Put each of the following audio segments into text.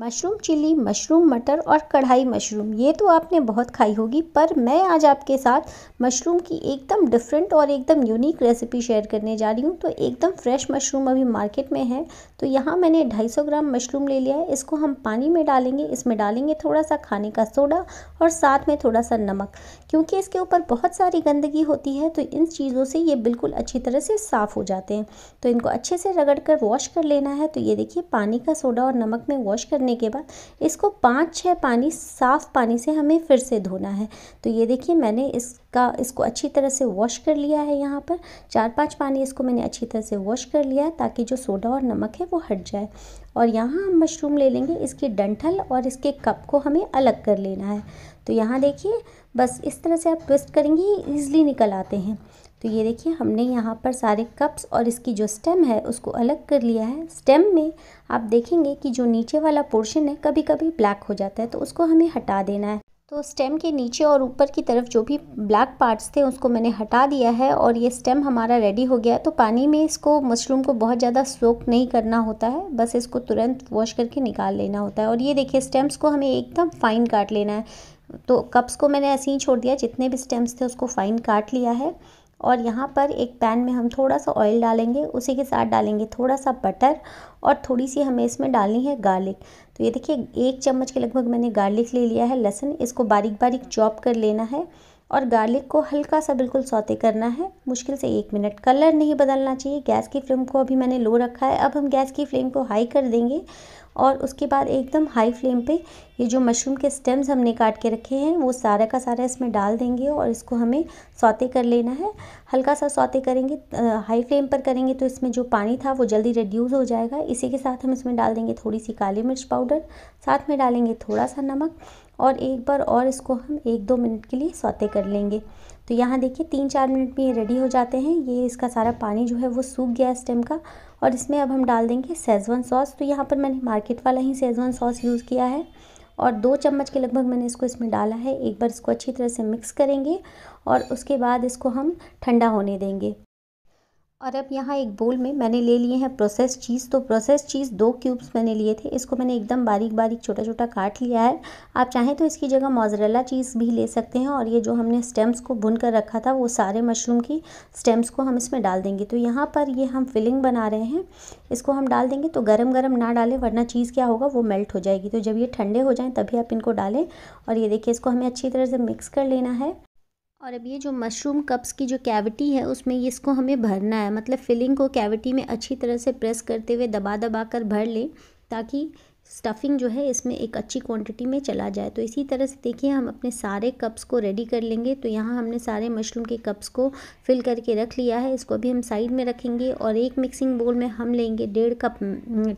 mushroom chilli mushroom मटर और कढ़ाई मशरूम ये तो आपने बहुत खाई होगी पर मैं आज आपके साथ मशरूम की एकदम डिफरेंट और एकदम यूनिक रेसिपी शेयर करने जा रही हूँ तो एकदम फ्रेश मशरूम अभी मार्केट में है तो यहाँ मैंने 250 ग्राम मशरूम ले लिया है इसको हम पानी में डालेंगे इसमें डालेंगे थोड़ा सा खाने का सोडा और साथ में थोड़ा सा नमक क्योंकि इसके ऊपर बहुत सारी गंदगी होती है तो इन चीज़ों से ये बिल्कुल अच्छी तरह से साफ़ हो जाते हैं तो इनको अच्छे से रगड़ कर वॉश कर लेना है तो ये देखिए पानी का सोडा और नमक में वॉश कर करने के बाद इसको पाँच छः पानी साफ़ पानी से हमें फिर से धोना है तो ये देखिए मैंने इसका इसको अच्छी तरह से वॉश कर लिया है यहाँ पर चार पाँच पानी इसको मैंने अच्छी तरह से वॉश कर लिया है ताकि जो सोडा और नमक है वो हट जाए और यहाँ हम मशरूम ले लेंगे इसकी डंठल और इसके कप को हमें अलग कर लेना है तो यहाँ देखिए बस इस तरह से आप ट्विस्ट करेंगे ईज़िली निकल आते हैं तो ये देखिए हमने यहाँ पर सारे कप्स और इसकी जो स्टेम है उसको अलग कर लिया है स्टेम में आप देखेंगे कि जो नीचे वाला पोर्शन है कभी कभी ब्लैक हो जाता है तो उसको हमें हटा देना है तो स्टेम के नीचे और ऊपर की तरफ जो भी ब्लैक पार्ट्स थे उसको मैंने हटा दिया है और ये स्टेम हमारा रेडी हो गया तो पानी में इसको मशरूम को बहुत ज़्यादा सोक नहीं करना होता है बस इसको तुरंत वॉश करके निकाल लेना होता है और ये देखिए स्टेम्स को हमें एकदम फाइन काट लेना है तो कप्स को मैंने ऐसे ही छोड़ दिया जितने भी स्टेम्स थे उसको फाइन काट लिया है और यहाँ पर एक पैन में हम थोड़ा सा ऑयल डालेंगे उसी के साथ डालेंगे थोड़ा सा बटर और थोड़ी सी हमें इसमें डालनी है गार्लिक तो ये देखिए एक चम्मच के लगभग मैंने गार्लिक ले लिया है लहसुन इसको बारीक बारीक चॉप कर लेना है और गार्लिक को हल्का सा बिल्कुल सौते करना है मुश्किल से एक मिनट कलर नहीं बदलना चाहिए गैस की फ्लेम को अभी मैंने लो रखा है अब हम गैस की फ्लेम को हाई कर देंगे और उसके बाद एकदम हाई फ्लेम पे ये जो मशरूम के स्टेम्स हमने काट के रखे हैं वो सारा का सारा इसमें डाल देंगे और इसको हमें सौते कर लेना है हल्का सा सौते करेंगे हाई फ्लेम पर करेंगे तो इसमें जो पानी था वो जल्दी रिड्यूस हो जाएगा इसी के साथ हम इसमें डाल देंगे थोड़ी सी काली मिर्च पाउडर साथ में डालेंगे थोड़ा सा नमक और एक बार और इसको हम एक दो मिनट के लिए सौते कर लेंगे तो यहाँ देखिए तीन चार मिनट में ये रेडी हो जाते हैं ये इसका सारा पानी जो है वो सूख गया है स्टेम का और इसमें अब हम डाल देंगे सेजवान सॉस तो यहाँ पर मैंने मार्केट वाला ही सेजवान सॉस यूज़ किया है और दो चम्मच के लगभग मैंने इसको इसमें डाला है एक बार इसको अच्छी तरह से मिक्स करेंगे और उसके बाद इसको हम ठंडा होने देंगे और अब यहाँ एक बोल में मैंने ले लिए हैं प्रोसेस चीज़ तो प्रोसेस चीज़ दो क्यूब्स मैंने लिए थे इसको मैंने एकदम बारीक बारीक छोटा छोटा काट लिया है आप चाहें तो इसकी जगह मोजरेला चीज़ भी ले सकते हैं और ये जो हमने स्टेम्स को भुन कर रखा था वो सारे मशरूम की स्टेम्स को हम इसमें डाल देंगे तो यहाँ पर ये हम फिलिंग बना रहे हैं इसको हम डाल देंगे तो गर्म गर्म ना डालें वरना चीज़ क्या होगा वो मेल्ट हो जाएगी तो जब ये ठंडे हो जाएँ तभी आप इनको डालें और ये देखिए इसको हमें अच्छी तरह से मिक्स कर लेना है और अब ये जो मशरूम कप्स की जो कैविटी है उसमें इसको हमें भरना है मतलब फिलिंग को कैविटी में अच्छी तरह से प्रेस करते हुए दबा दबा कर भर लें ताकि स्टफ़िंग जो है इसमें एक अच्छी क्वांटिटी में चला जाए तो इसी तरह से देखिए हम अपने सारे कप्स को रेडी कर लेंगे तो यहाँ हमने सारे मशरूम के कप्स को फिल करके रख लिया है इसको भी हम साइड में रखेंगे और एक मिक्सिंग बोल में हम लेंगे डेढ़ कप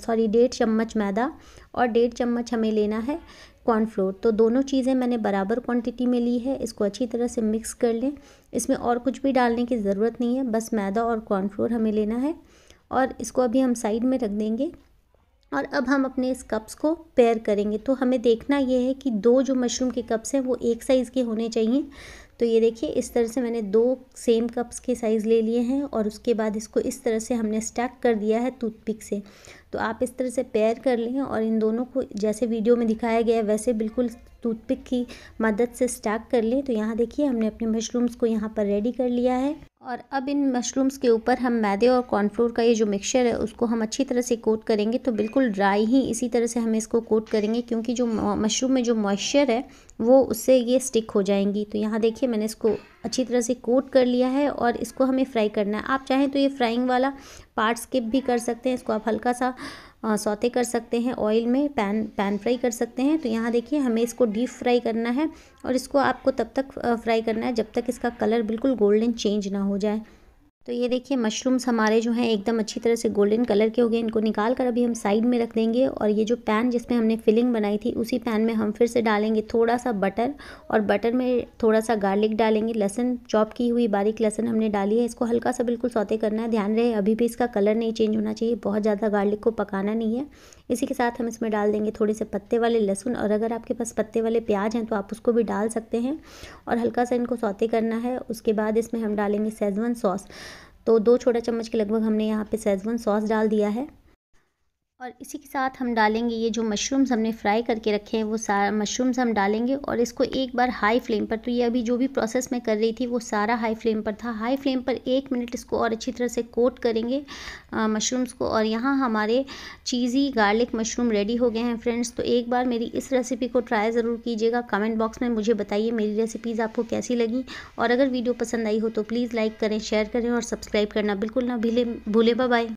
सॉरी हम्म, डेढ़ चम्मच मैदा और डेढ़ चम्मच हमें लेना है कॉर्नफ्लोर तो दोनों चीज़ें मैंने बराबर क्वांटिटी में ली है इसको अच्छी तरह से मिक्स कर लें इसमें और कुछ भी डालने की ज़रूरत नहीं है बस मैदा और कॉर्नफ्लोर हमें लेना है और इसको अभी हम साइड में रख देंगे और अब हम अपने इस कप्स को पेयर करेंगे तो हमें देखना ये है कि दो जो मशरूम के कप्स हैं वो एक साइज़ के होने चाहिए तो ये देखिए इस तरह से मैंने दो सेम कप्स के साइज़ ले लिए हैं और उसके बाद इसको इस तरह से हमने स्टैक कर दिया है टूथपिक से तो आप इस तरह से पेयर कर लें और इन दोनों को जैसे वीडियो में दिखाया गया है वैसे बिल्कुल टूथपिक की मदद से स्टैक कर लें तो यहाँ देखिए हमने अपने मशरूम्स को यहाँ पर रेडी कर लिया है और अब इन मशरूम्स के ऊपर हम मैदे और कॉर्नफ्लोर का ये जो मिक्सचर है उसको हम अच्छी तरह से कोट करेंगे तो बिल्कुल ड्राई ही इसी तरह से हम इसको कोट करेंगे क्योंकि जो मशरूम में जो मॉइस्चर है वो उससे ये स्टिक हो जाएंगी तो यहाँ देखिए मैंने इसको अच्छी तरह से कोट कर लिया है और इसको हमें फ्राई करना है आप चाहें तो ये फ्राइंग वाला पार्ट स्किप भी कर सकते हैं इसको आप हल्का सा सौते कर सकते हैं ऑयल में पैन पैन फ्राई कर सकते हैं तो यहाँ देखिए हमें इसको डीप फ्राई करना है और इसको आपको तब तक फ्राई करना है जब तक इसका कलर बिल्कुल गोल्डन चेंज ना हो जाए तो ये देखिए मशरूम्स हमारे जो हैं एकदम अच्छी तरह से गोल्डन कलर के हो गए इनको निकाल कर अभी हम साइड में रख देंगे और ये जो पैन जिसमें हमने फिलिंग बनाई थी उसी पैन में हम फिर से डालेंगे थोड़ा सा बटर और बटर में थोड़ा सा गार्लिक डालेंगे लहसन चॉप की हुई बारीक लहसन हमने डाली है इसको हल्का सा बिल्कुल सौते करना है ध्यान रहे अभी भी इसका कलर नहीं चेंज होना चाहिए बहुत ज़्यादा गार्लिक को पकाना नहीं है इसी के साथ हम इसमें डाल देंगे थोड़े से पत्ते वाले लहसुन और अगर आपके पास पत्ते वाले प्याज हैं तो आप उसको भी डाल सकते हैं और हल्का सा इनको सौते करना है उसके बाद इसमें हम डालेंगे सेजवान सॉस तो दो छोटा चम्मच के लगभग हमने यहाँ पे सेजवान सॉस डाल दिया है और इसी के साथ हम डालेंगे ये जो मशरूम्स हमने फ्राई करके रखे हैं वो सारा मशरूम्स हम डालेंगे और इसको एक बार हाई फ्लेम पर तो ये अभी जो भी प्रोसेस मैं कर रही थी वो सारा हाई फ्लेम पर था हाई फ्लेम पर एक मिनट इसको और अच्छी तरह से कोट करेंगे मशरूम्स को और यहाँ हमारे चीज़ी गार्लिक मशरूम रेडी हो गए हैं फ्रेंड्स तो एक बार मेरी इस रेसिपी को ट्राई ज़रूर कीजिएगा कमेंट बॉक्स में मुझे बताइए मेरी रेसिपीज़ आपको कैसी लगी और अगर वीडियो पसंद आई हो तो प्लीज़ लाइक करें शेयर करें और सब्सक्राइब करना बिल्कुल ना भूलें भूलें बाय